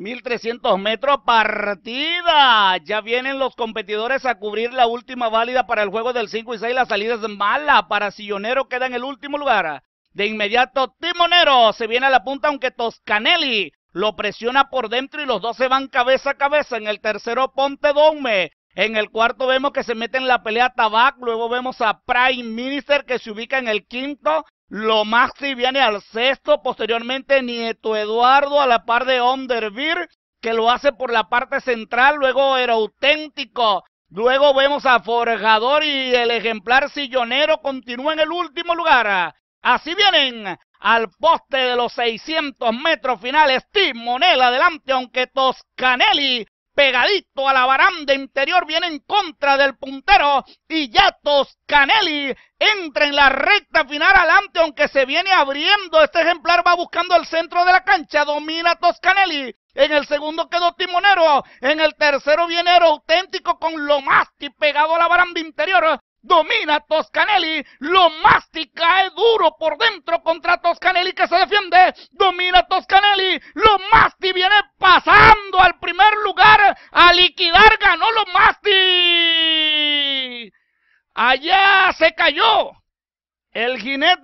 1300 metros partida. Ya vienen los competidores a cubrir la última válida para el juego del 5 y 6. La salida es mala. Para Sillonero queda en el último lugar. De inmediato Timonero se viene a la punta aunque Toscanelli lo presiona por dentro y los dos se van cabeza a cabeza. En el tercero Ponte Dome. En el cuarto vemos que se mete en la pelea Tabac. Luego vemos a Prime Minister que se ubica en el quinto lo Maxi viene al sexto, posteriormente Nieto Eduardo a la par de Ondervir, que lo hace por la parte central, luego era auténtico. Luego vemos a Forjador y el ejemplar sillonero continúa en el último lugar. Así vienen al poste de los 600 metros finales. Timonel adelante, aunque Toscanelli pegadito a la baranda interior, viene en contra del puntero y ya Toscanelli entra en la recta final adelante, aunque se viene abriendo. Este ejemplar va buscando el centro de la cancha, domina Toscanelli. En el segundo quedó Timonero. En el tercero viene el Auténtico con Lomasti pegado a la baranda interior. Domina Toscanelli, Lomasti cae duro por dentro contra Toscanelli que se defiende. Domina Toscanelli, Lomasti viene liquidar ganó los Masti. Allá se cayó el jinete.